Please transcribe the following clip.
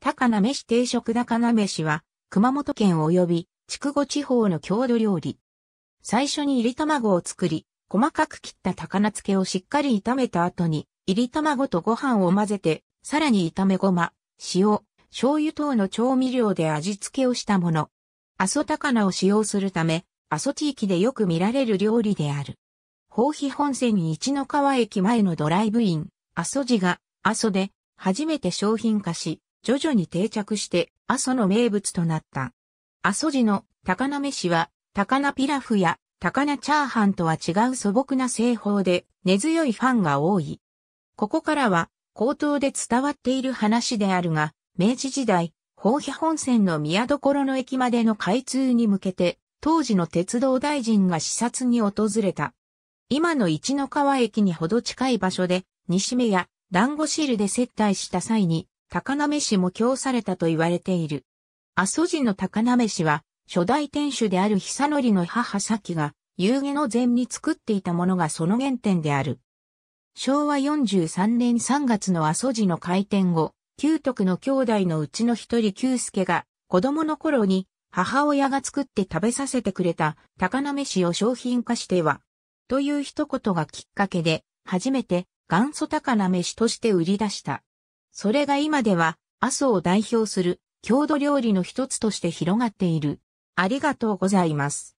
高菜飯定食高菜飯は、熊本県及び、筑後地方の郷土料理。最初に入り卵を作り、細かく切った高菜漬けをしっかり炒めた後に、入り卵とご飯を混ぜて、さらに炒めごま、塩、醤油等の調味料で味付けをしたもの。阿蘇高菜を使用するため、阿蘇地域でよく見られる料理である。宝庇本線一の川駅前のドライブイン、阿蘇寺が、阿蘇で、初めて商品化し、徐々に定着して阿蘇の名物となった。阿蘇寺の高菜飯は高菜ピラフや高菜チャーハンとは違う素朴な製法で根強いファンが多い。ここからは口頭で伝わっている話であるが、明治時代、宝庇本線の宮所の駅までの開通に向けて、当時の鉄道大臣が視察に訪れた。今の市の川駅にほど近い場所で、西目や団子汁で接待した際に、高鍋市も供されたと言われている。阿蘇寺の高鍋市は、初代店主である久則の母咲が、夕下の前に作っていたものがその原点である。昭和43年3月の阿蘇寺の開店後、旧徳の兄弟のうちの一人旧介が、子供の頃に母親が作って食べさせてくれた高鍋市を商品化しては、という一言がきっかけで、初めて元祖高鍋市として売り出した。それが今では、阿蘇を代表する郷土料理の一つとして広がっている。ありがとうございます。